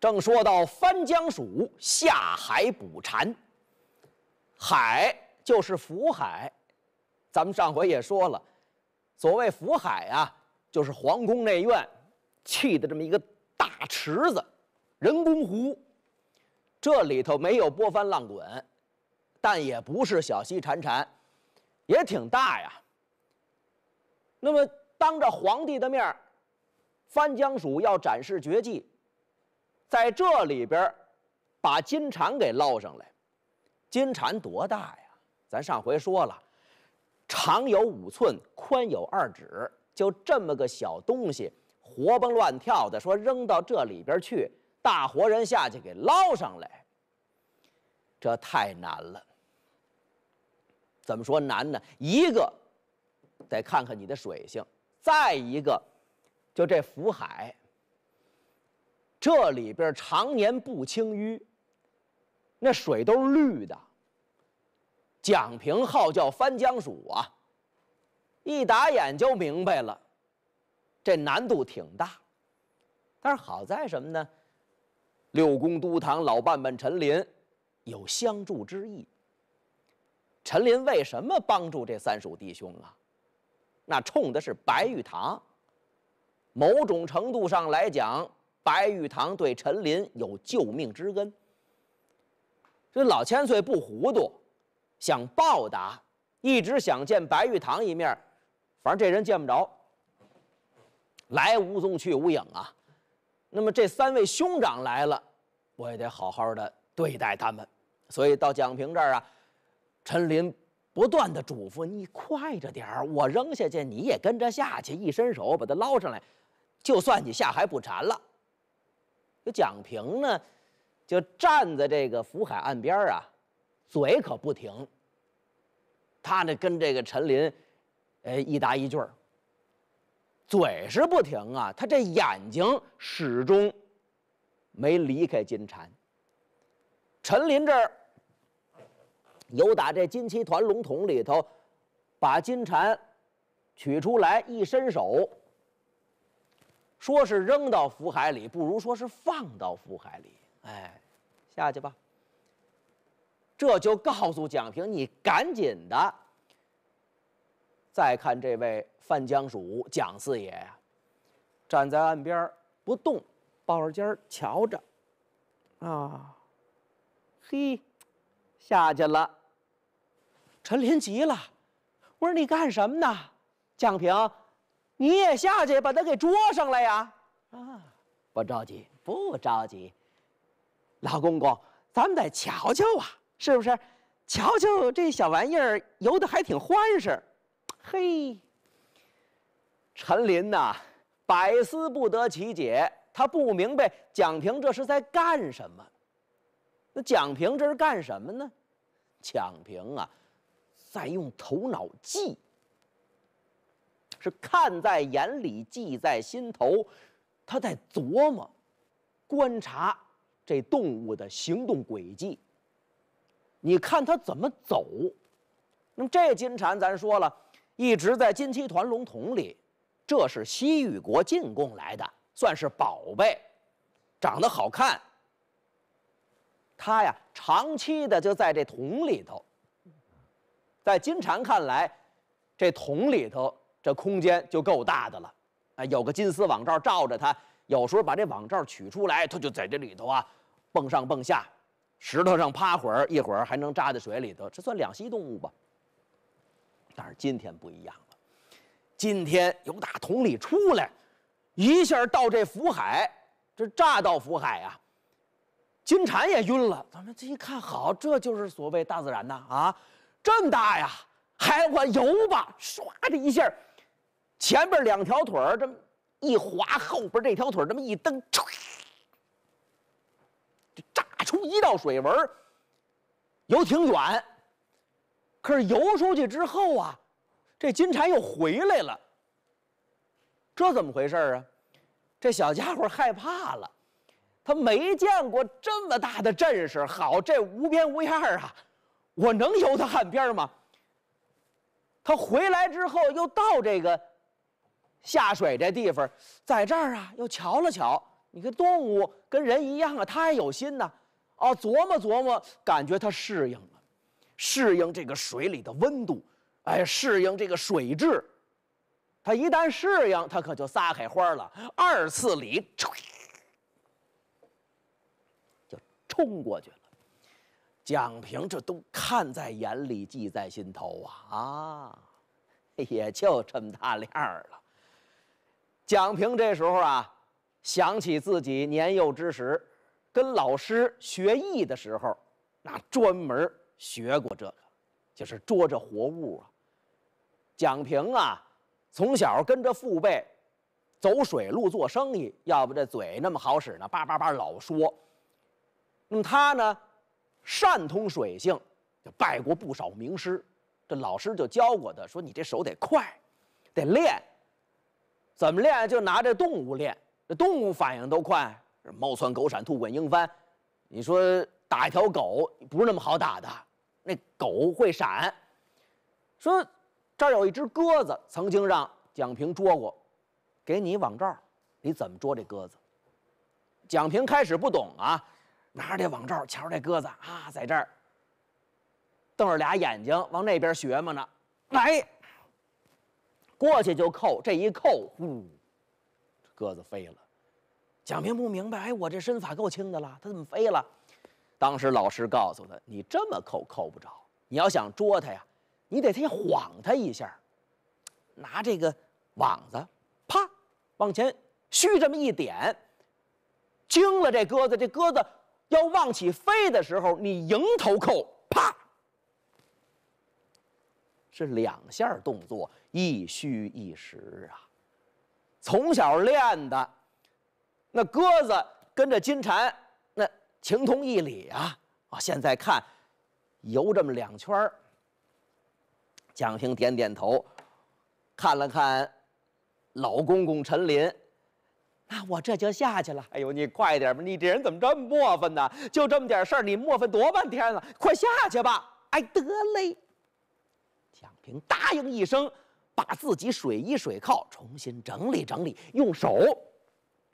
正说到翻江鼠下海捕蝉，海就是福海，咱们上回也说了，所谓福海啊，就是皇宫内院砌的这么一个大池子，人工湖，这里头没有波翻浪滚，但也不是小溪潺潺，也挺大呀。那么当着皇帝的面儿，翻江鼠要展示绝技。在这里边把金蝉给捞上来。金蝉多大呀？咱上回说了，长有五寸，宽有二指，就这么个小东西，活蹦乱跳的。说扔到这里边去，大活人下去给捞上来，这太难了。怎么说难呢？一个得看看你的水性，再一个就这福海。这里边常年不清淤，那水都是绿的。蒋平号叫翻江鼠啊，一打眼就明白了，这难度挺大。但是好在什么呢？六宫都堂老伴伴陈林有相助之意。陈琳为什么帮助这三鼠弟兄啊？那冲的是白玉堂。某种程度上来讲。白玉堂对陈林有救命之恩，这老千岁不糊涂，想报答，一直想见白玉堂一面，反正这人见不着，来无踪去无影啊。那么这三位兄长来了，我也得好好的对待他们，所以到蒋平这儿啊，陈琳不断的嘱咐你快着点儿，我扔下去，你也跟着下去，一伸手把他捞上来，就算你下海捕蝉了。这蒋平呢，就站在这个福海岸边儿啊，嘴可不停。他呢跟这个陈林，哎一答一句儿。嘴是不停啊，他这眼睛始终没离开金蝉。陈林这儿，有打这金漆团龙筒里头，把金蝉取出来，一伸手。说是扔到福海里，不如说是放到福海里。哎，下去吧。这就告诉蒋平，你赶紧的。再看这位范江鼠蒋四爷呀，站在岸边不动，抱着肩瞧着。啊，嘿，下去了。陈林急了，我说你干什么呢，蒋平？你也下去把他给捉上来呀！啊，不着急，不着急。老公公，咱们得瞧瞧啊，是不是？瞧瞧这小玩意儿游得还挺欢实。嘿，陈林呐，百思不得其解，他不明白蒋平这是在干什么。那蒋平这是干什么呢？蒋平啊，在用头脑计。是看在眼里，记在心头。他在琢磨，观察这动物的行动轨迹。你看它怎么走。那么这金蝉，咱说了一直在金漆团龙桶里，这是西域国进贡来的，算是宝贝，长得好看。它呀，长期的就在这桶里头。在金蝉看来，这桶里头。这空间就够大的了，啊，有个金丝网罩罩着它，有时候把这网罩取出来，它就在这里头啊，蹦上蹦下，石头上趴会儿，一会儿还能扎在水里头，这算两栖动物吧？但是今天不一样了，今天由大桶里出来，一下到这福海，这炸到福海呀，金蝉也晕了。咱们这一看，好，这就是所谓大自然呐啊，这么大呀，还我游吧？唰的一下。前边两条腿儿这么一滑，后边这条腿儿这么一蹬，就炸出一道水纹游挺远，可是游出去之后啊，这金蝉又回来了。这怎么回事啊？这小家伙害怕了，他没见过这么大的阵势。好，这无边无际啊，我能游到岸边吗？他回来之后又到这个。下水这地方，在这儿啊，又瞧了瞧。你看动物跟人一样啊，它也有心呢。哦，琢磨琢磨，感觉它适应了，适应这个水里的温度，哎，适应这个水质。它一旦适应，它可就撒开花了。二次里，就冲过去了。蒋平这都看在眼里，记在心头啊啊，也就这么大量了。蒋平这时候啊，想起自己年幼之时跟老师学艺的时候，那专门学过这个，就是捉着活物啊。蒋平啊，从小跟着父辈走水路做生意，要不这嘴那么好使呢，叭叭叭老说。那么他呢，善通水性，就拜过不少名师。这老师就教过他，说你这手得快，得练。怎么练？就拿这动物练，这动物反应都快，猫窜狗闪兔滚鹰翻。你说打一条狗不是那么好打的，那狗会闪。说这儿有一只鸽子，曾经让蒋平捉过，给你网罩，你怎么捉这鸽子？蒋平开始不懂啊，拿着这网罩，瞧这鸽子啊，在这儿瞪着俩眼睛往那边学嘛呢，来。过去就扣，这一扣，呼，鸽子飞了。蒋平不明白，哎，我这身法够轻的了，它怎么飞了？当时老师告诉他：“你这么扣扣不着，你要想捉它呀，你得先晃它一下，拿这个网子，啪，往前虚这么一点，惊了这鸽子。这鸽子要往起飞的时候，你迎头扣。”是两下动作，一虚一实啊！从小练的，那鸽子跟着金蝉那情同一理啊！啊，现在看游这么两圈蒋平点点头，看了看老公公陈林，那我这就下去了。哎呦，你快点吧！你这人怎么这么磨蹭呢？就这么点事儿，你磨蹭多半天了，快下去吧！哎，得嘞。蒋平答应一声，把自己水衣水靠重新整理整理，用手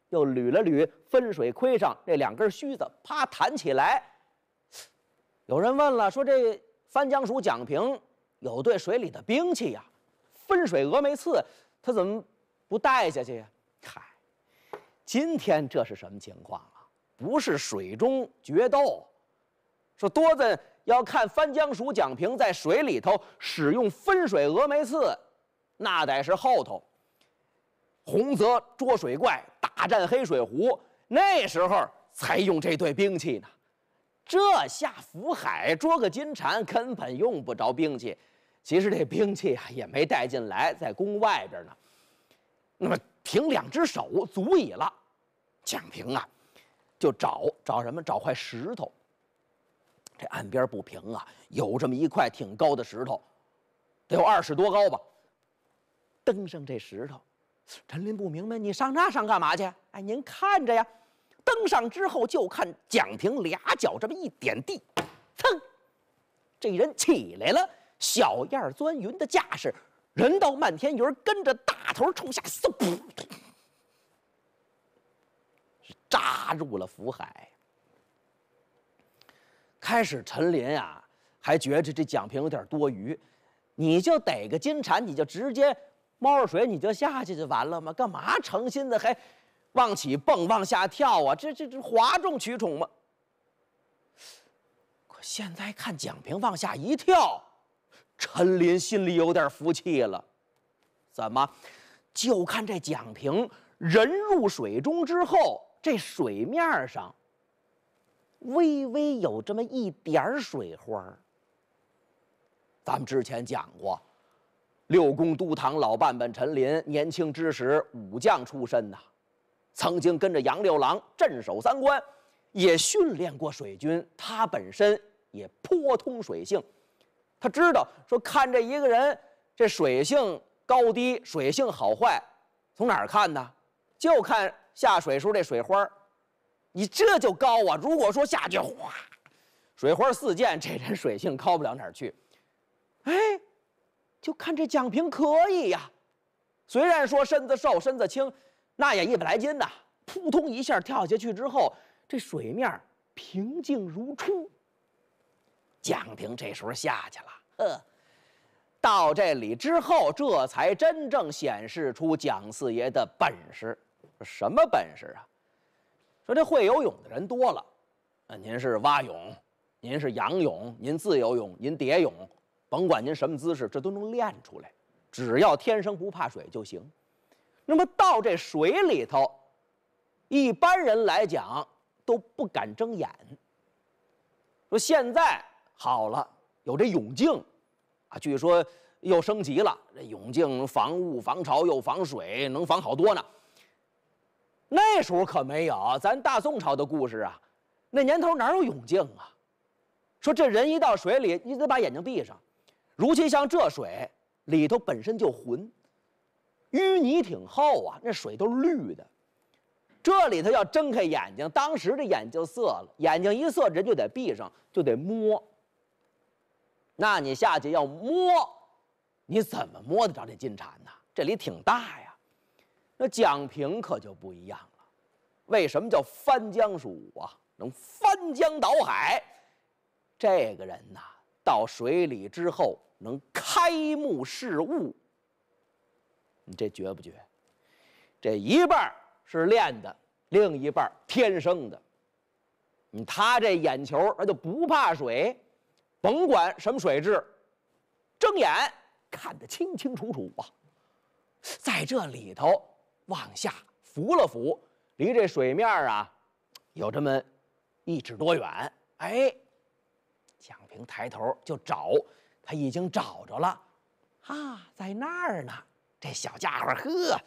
又捋了捋分水盔上那两根须子，啪弹起来。有人问了，说这翻江鼠蒋平有对水里的兵器呀，分水峨眉刺，他怎么不带下去呀？嗨，今天这是什么情况啊？不是水中决斗，说多在。要看翻江鼠蒋平在水里头使用分水峨眉刺，那得是后头。洪泽捉水怪大战黑水湖，那时候才用这对兵器呢。这下福海捉个金蝉根本用不着兵器，其实这兵器啊也没带进来，在宫外边呢。那么凭两只手足以了。蒋平啊，就找找什么？找块石头。这岸边不平啊，有这么一块挺高的石头，得有二十多高吧。登上这石头，陈林不明白你上那上干嘛去？哎，您看着呀。登上之后就看蒋平俩脚这么一点地，噌，这人起来了，小燕钻云的架势，人到漫天云，跟着大头冲下，嗖，扎入了福海。开始，陈林啊，还觉着这蒋平有点多余。你就逮个金蝉，你就直接猫着水，你就下去就完了吗？干嘛成心的还往起蹦，往下跳啊？这这这哗众取宠吗？可现在看蒋平往下一跳，陈林心里有点服气了。怎么，就看这蒋平人入水中之后，这水面上？微微有这么一点儿水花儿。咱们之前讲过，六宫都堂老伴伴陈林年轻之时，武将出身呐，曾经跟着杨六郎镇守三关，也训练过水军。他本身也颇通水性，他知道说，看这一个人这水性高低、水性好坏，从哪儿看呢？就看下水时候这水花儿。你这就高啊！如果说下去哗，水花四溅，这人水性高不了哪儿去。哎，就看这蒋平可以呀。虽然说身子瘦，身子轻，那也一百来斤呐。扑通一下跳下去之后，这水面平静如初。蒋平这时候下去了，呵，到这里之后，这才真正显示出蒋四爷的本事。什么本事啊？说这会游泳的人多了，啊，您是蛙泳，您是仰泳，您自由泳，您蝶泳，甭管您什么姿势，这都能练出来，只要天生不怕水就行。那么到这水里头，一般人来讲都不敢睁眼。说现在好了，有这泳镜，啊，据说又升级了，这泳镜防雾、防潮又防水，能防好多呢。那时候可没有咱大宋朝的故事啊，那年头哪有泳镜啊？说这人一到水里，你得把眼睛闭上，尤其像这水里头本身就浑，淤泥挺厚啊，那水都是绿的。这里头要睁开眼睛，当时这眼睛涩了，眼睛一涩，人就得闭上，就得摸。那你下去要摸，你怎么摸得着这金蝉呢？这里挺大呀。那蒋平可就不一样了，为什么叫翻江鼠啊？能翻江倒海，这个人呐，到水里之后能开目视物。你这绝不绝？这一半是练的，另一半天生的。你他这眼球，他就不怕水，甭管什么水质，睁眼看得清清楚楚啊。在这里头。往下浮了浮，离这水面啊，有这么一尺多远。哎，蒋平抬头就找，他已经找着了，啊，在那儿呢。这小家伙呵，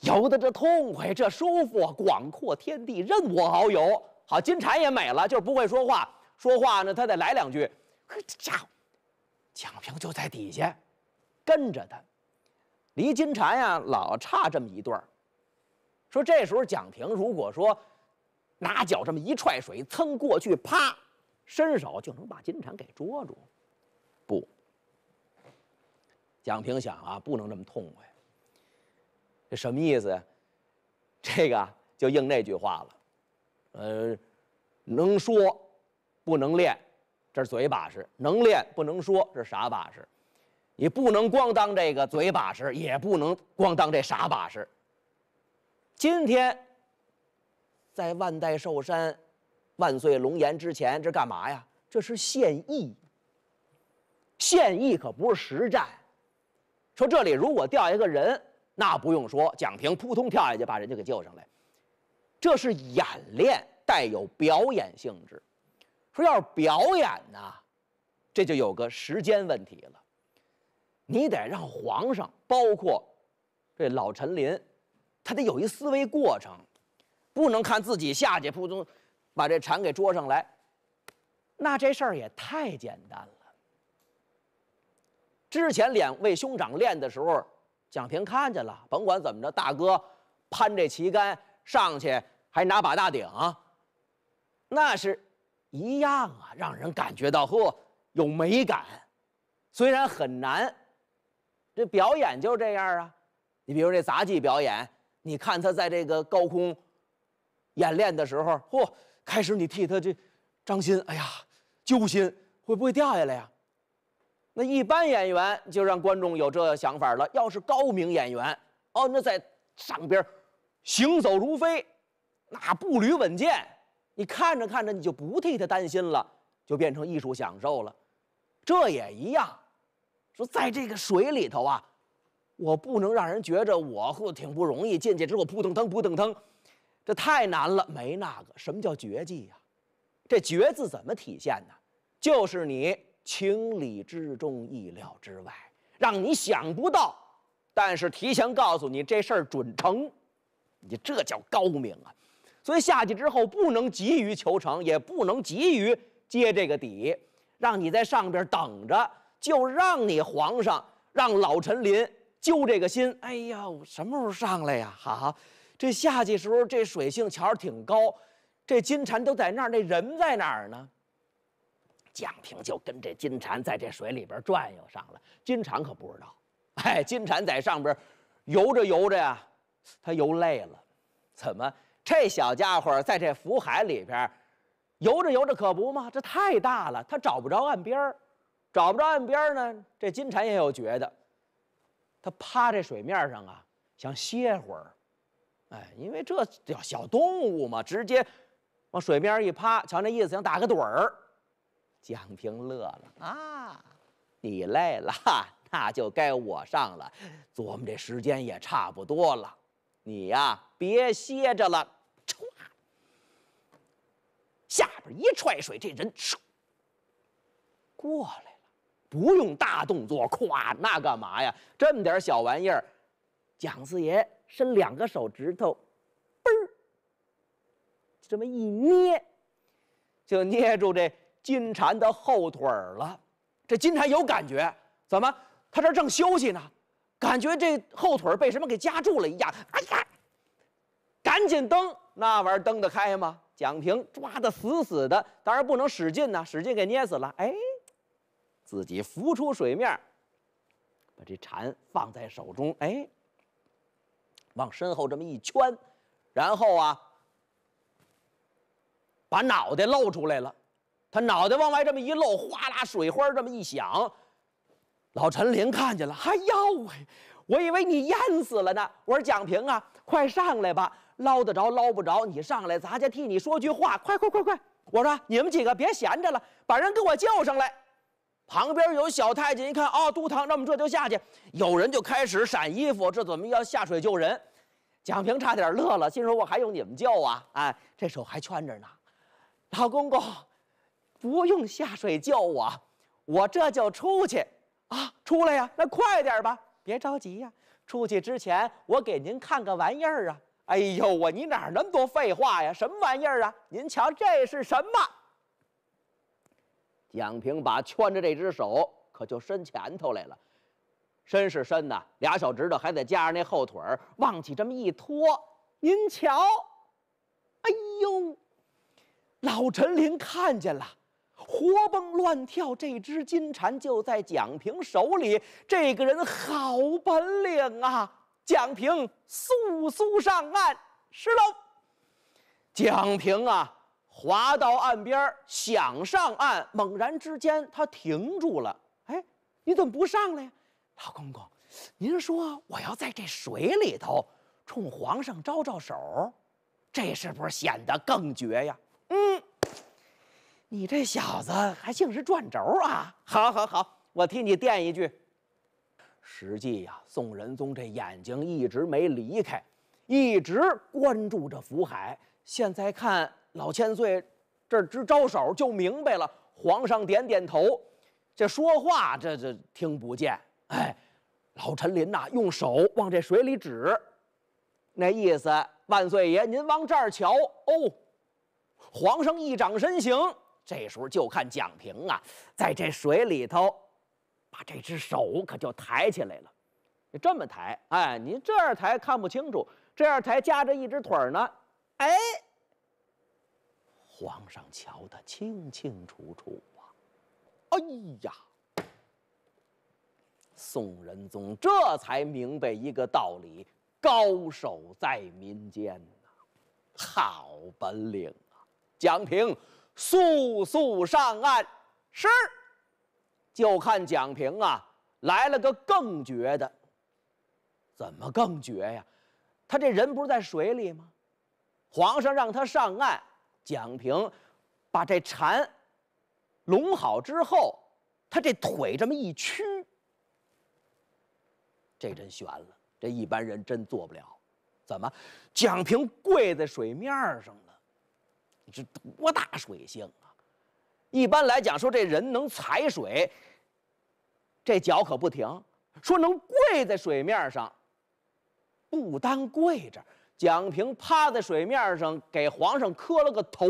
游的这痛快，这舒服，广阔天地任我遨游。好，金蝉也美了，就是不会说话。说话呢，他得来两句。蒋平就在底下跟着他。离金蝉呀，老差这么一段说这时候蒋平如果说拿脚这么一踹水，蹭过去，啪，伸手就能把金蝉给捉住。不，蒋平想啊，不能这么痛快。这什么意思呀？这个就应那句话了，呃，能说不能练，这是嘴把式；能练不能说，是啥把式。你不能光当这个嘴把式，也不能光当这傻把式。今天在万代寿山、万岁龙岩之前，这干嘛呀？这是现役。现役可不是实战。说这里如果掉一个人，那不用说，蒋平扑通跳下去把人家给救上来。这是演练，带有表演性质。说要是表演呢，这就有个时间问题了。你得让皇上，包括这老陈林，他得有一思维过程，不能看自己下去扑通，把这蝉给捉上来，那这事儿也太简单了。之前两位兄长练的时候，蒋平看见了，甭管怎么着，大哥攀这旗杆上去还拿把大鼎，那是，一样啊，让人感觉到嚯有美感，虽然很难。这表演就这样啊，你比如这杂技表演，你看他在这个高空演练的时候，嚯，开始你替他这张心，哎呀，揪心，会不会掉下来呀？那一般演员就让观众有这想法了。要是高明演员哦，那在上边行走如飞，那步履稳健，你看着看着你就不替他担心了，就变成艺术享受了。这也一样。说，在这个水里头啊，我不能让人觉着我挺不容易进去。之后扑腾腾扑腾腾，这太难了，没那个什么叫绝技呀。这“绝”字怎么体现呢？就是你情理之中，意料之外，让你想不到，但是提前告诉你这事儿准成，你这叫高明啊。所以下去之后不能急于求成，也不能急于揭这个底，让你在上边等着。就让你皇上让老陈林揪这个心。哎呀，我什么时候上来呀？好，这下去时候这水性桥挺高，这金蝉都在那儿，那人在哪儿呢？蒋平就跟这金蝉在这水里边转悠上了。金蝉可不知道，哎，金蝉在上边游着游着呀，他游累了，怎么这小家伙在这福海里边游着游着可不嘛，这太大了，他找不着岸边儿。找不着岸边呢，这金蝉也有觉得，它趴在水面上啊，想歇会儿，哎，因为这叫小动物嘛，直接往水面一趴，瞧那意思想打个盹儿。蒋平乐了啊，你累了哈，那就该我上了，琢磨这时间也差不多了，你呀别歇着了，歘，下边一踹水，这人唰过来。不用大动作，咵那干嘛呀？这么点小玩意儿，蒋四爷伸两个手指头，嘣儿，这么一捏，就捏住这金蝉的后腿儿了。这金蝉有感觉，怎么？他这正休息呢，感觉这后腿儿被什么给夹住了一样。哎呀，赶紧蹬，那玩意儿蹬得开吗？蒋平抓得死死的，当然不能使劲呢，使劲给捏死了。哎。自己浮出水面，把这蝉放在手中，哎，往身后这么一圈，然后啊，把脑袋露出来了。他脑袋往外这么一露，哗啦水花这么一响，老陈林看见了，哎呦喂，我以为你淹死了呢。我说蒋平啊，快上来吧，捞得着捞不着，你上来，咱家替你说句话。快快快快！我说你们几个别闲着了，把人给我叫上来。旁边有小太监，一看哦，都堂，那我们这就下去。有人就开始闪衣服，这怎么要下水救人？蒋平差点乐了，心说我还用你们救啊？哎，这手还圈着呢，老公公，不用下水救我，我这就出去。啊，出来呀，那快点吧，别着急呀。出去之前，我给您看个玩意儿啊。哎呦我，你哪那么多废话呀？什么玩意儿啊？您瞧这是什么？蒋平把圈着这只手，可就伸前头来了，伸是伸呐，俩小指头还得加上那后腿儿，往起这么一拖，您瞧，哎呦，老陈林看见了，活蹦乱跳，这只金蝉就在蒋平手里，这个人好本领啊！蒋平，速速上岸，是喽。蒋平啊。滑到岸边，想上岸，猛然之间他停住了。哎，你怎么不上来呀，老公公？您说我要在这水里头冲皇上招招手，这是不是显得更绝呀？嗯，你这小子还竟是转轴啊！好，好，好，我替你垫一句。实际呀，宋仁宗这眼睛一直没离开，一直关注着福海，现在看。老千岁，这只招手就明白了。皇上点点头，这说话这这听不见。哎，老陈林呐，用手往这水里指，那意思，万岁爷您往这儿瞧哦。皇上一掌身形，这时候就看蒋平啊，在这水里头，把这只手可就抬起来了。你这么抬，哎，您这样抬看不清楚，这样抬夹着一只腿呢，哎。皇上瞧得清清楚楚啊！哎呀，宋仁宗这才明白一个道理：高手在民间呐，好本领啊！蒋平，速速上岸！是，就看蒋平啊，来了个更绝的。怎么更绝呀？他这人不是在水里吗？皇上让他上岸。蒋平把这蝉拢好之后，他这腿这么一屈，这真悬了。这一般人真做不了。怎么？蒋平跪在水面上了？这多大水性啊！一般来讲，说这人能踩水，这脚可不停。说能跪在水面上，不单跪着。蒋平趴在水面上，给皇上磕了个头，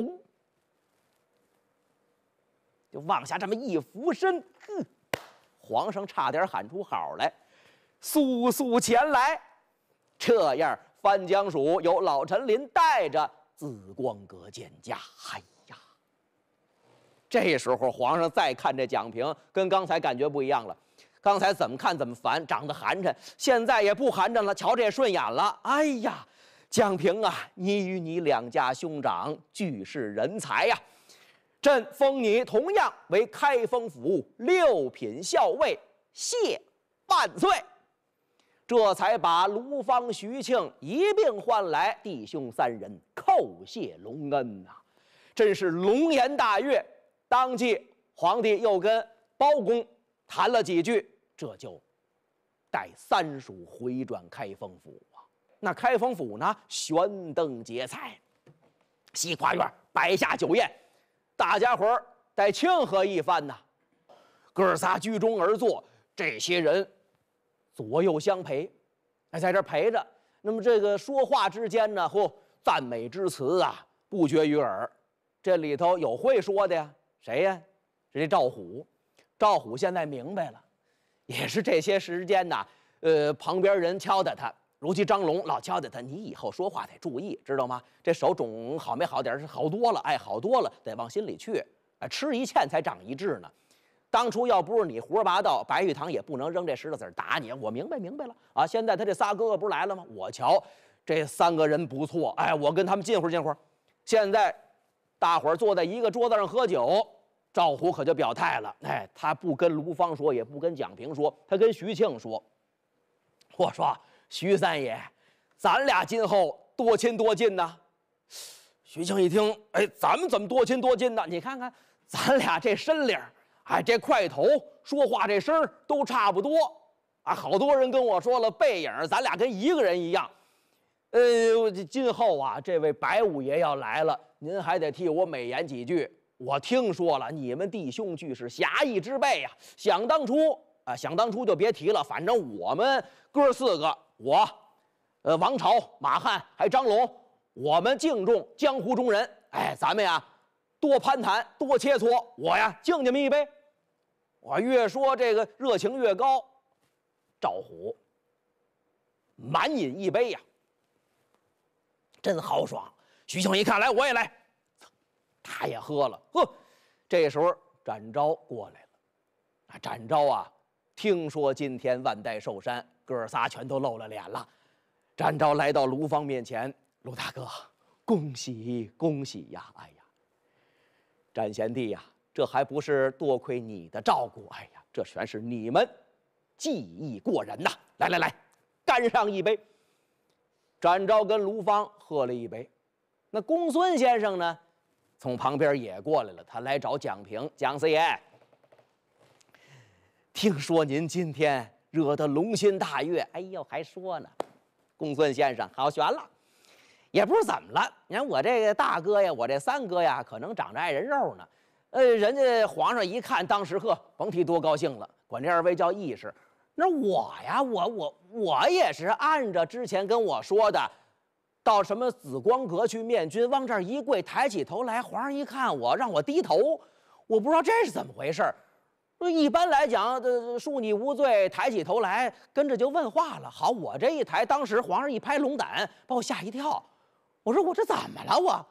就往下这么一俯身，哼，皇上差点喊出好来，速速前来，这样范江署由老陈林带着紫光阁见驾。哎呀，这时候皇上再看这蒋平，跟刚才感觉不一样了，刚才怎么看怎么烦，长得寒碜，现在也不寒碜了，瞧这也顺眼了。哎呀！蒋平啊，你与你两家兄长俱是人才呀！朕封你同样为开封府六品校尉，谢万岁！这才把卢芳、徐庆一并唤来，弟兄三人叩谢隆恩呐！真是龙颜大悦。当即，皇帝又跟包公谈了几句，这就带三叔回转开封府。那开封府呢，悬灯结彩，西跨院摆下酒宴，大家伙儿庆贺一番呐。哥仨居中而坐，这些人左右相陪，还在这陪着。那么这个说话之间呢，嚯，赞美之词啊，不绝于耳。这里头有会说的呀，谁呀？家赵虎，赵虎现在明白了，也是这些时间呐，呃，旁边人敲打他。如今张龙老交代他，你以后说话得注意，知道吗？这手肿好没好点是好多了，哎，好多了，得往心里去，哎，吃一堑才长一智呢。当初要不是你胡说八道，白玉堂也不能扔这石头子打你。我明白明白了啊！现在他这仨哥哥不是来了吗？我瞧这三个人不错，哎，我跟他们近乎近乎。现在大伙儿坐在一个桌子上喝酒，赵虎可就表态了，哎，他不跟卢芳说，也不跟蒋平说，他跟徐庆说，我说。徐三爷，咱俩今后多亲多近呐！徐庆一听，哎，咱们怎么多亲多近呢？你看看，咱俩这身脸，哎，这块头，说话这声儿都差不多啊。好多人跟我说了，背影咱俩跟一个人一样。呃，今后啊，这位白五爷要来了，您还得替我美言几句。我听说了，你们弟兄俱是侠义之辈呀。想当初啊，想当初就别提了，反正我们哥四个。我，呃，王朝、马汉还张龙，我们敬重江湖中人，哎，咱们呀，多攀谈，多切磋。我呀，敬你们一杯。我越说这个热情越高。赵虎满饮一杯呀，真豪爽。徐庆一看来我也来，他也喝了。呵，这时候展昭过来了。啊，展昭啊，听说今天万代寿山。哥仨全都露了脸了，展昭来到卢方面前，卢大哥，恭喜恭喜呀！哎呀，展贤弟呀，这还不是多亏你的照顾？哎呀，这全是你们技艺过人呐！来来来，干上一杯！展昭跟卢芳喝了一杯，那公孙先生呢，从旁边也过来了，他来找蒋平，蒋四爷，听说您今天。惹得龙心大悦，哎呦，还说呢，公孙先生好悬了，也不知怎么了。你看我这个大哥呀，我这三哥呀，可能长着爱人肉呢。呃，人家皇上一看，当时呵，甭提多高兴了。管这二位叫义士，那我呀，我我我也是按着之前跟我说的，到什么紫光阁去面君，往这儿一跪，抬起头来，皇上一看我，让我低头，我不知道这是怎么回事。一般来讲，这恕你无罪，抬起头来，跟着就问话了。好，我这一抬，当时皇上一拍龙胆，把我吓一跳。我说我这怎么了？我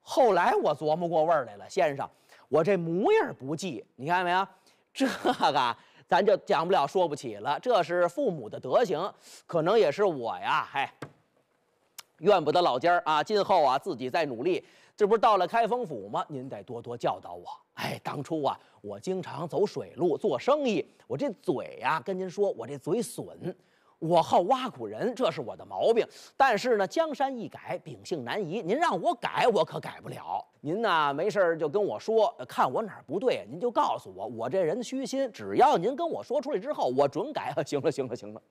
后来我琢磨过味儿来了，先生，我这模样不济，你看没有？这个咱就讲不了，说不起了。这是父母的德行，可能也是我呀，哎，怨不得老家儿啊。今后啊，自己再努力。这不是到了开封府吗？您得多多教导我。哎，当初啊，我经常走水路做生意，我这嘴呀，跟您说，我这嘴损，我好挖苦人，这是我的毛病。但是呢，江山易改，秉性难移。您让我改，我可改不了。您呢，没事儿就跟我说，看我哪儿不对，您就告诉我。我这人虚心，只要您跟我说出来之后，我准改。行了，行了，行了。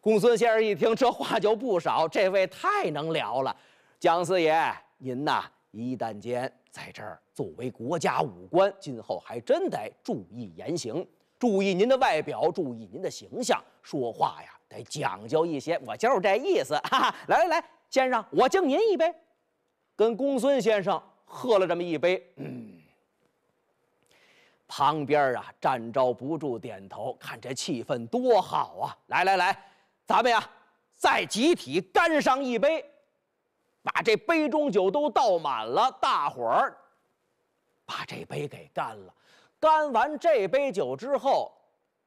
公孙先生一听这话就不少，这位太能聊了，蒋四爷。您呐，一旦间在这儿作为国家武官，今后还真得注意言行，注意您的外表，注意您的形象，说话呀得讲究一些。我就是这意思。哈哈，来来来，先生，我敬您一杯。跟公孙先生喝了这么一杯，嗯。旁边啊，战着不住点头，看这气氛多好啊！来来来，咱们呀，再集体干上一杯。把这杯中酒都倒满了，大伙儿把这杯给干了。干完这杯酒之后，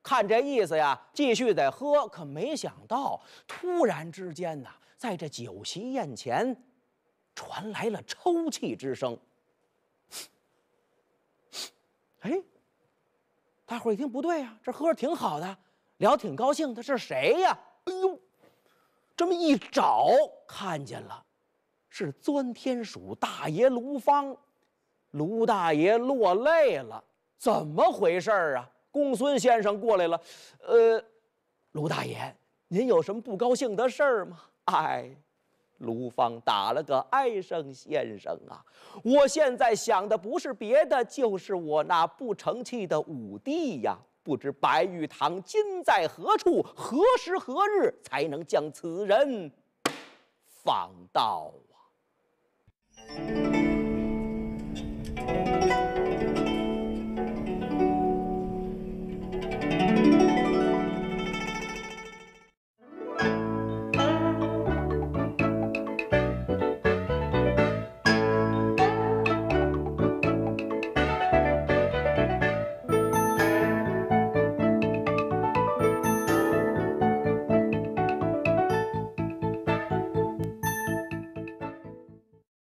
看这意思呀，继续得喝。可没想到，突然之间呢，在这酒席宴前传来了抽泣之声。哎，大伙儿一听不对呀，这喝着挺好的，聊挺高兴，他是谁呀？哎呦，这么一找，看见了。是钻天鼠大爷卢芳，卢大爷落泪了，怎么回事儿啊？公孙先生过来了，呃，卢大爷，您有什么不高兴的事儿吗？哎，卢芳打了个唉声，先生啊，我现在想的不是别的，就是我那不成器的五弟呀，不知白玉堂今在何处，何时何日才能将此人访到？Thank you.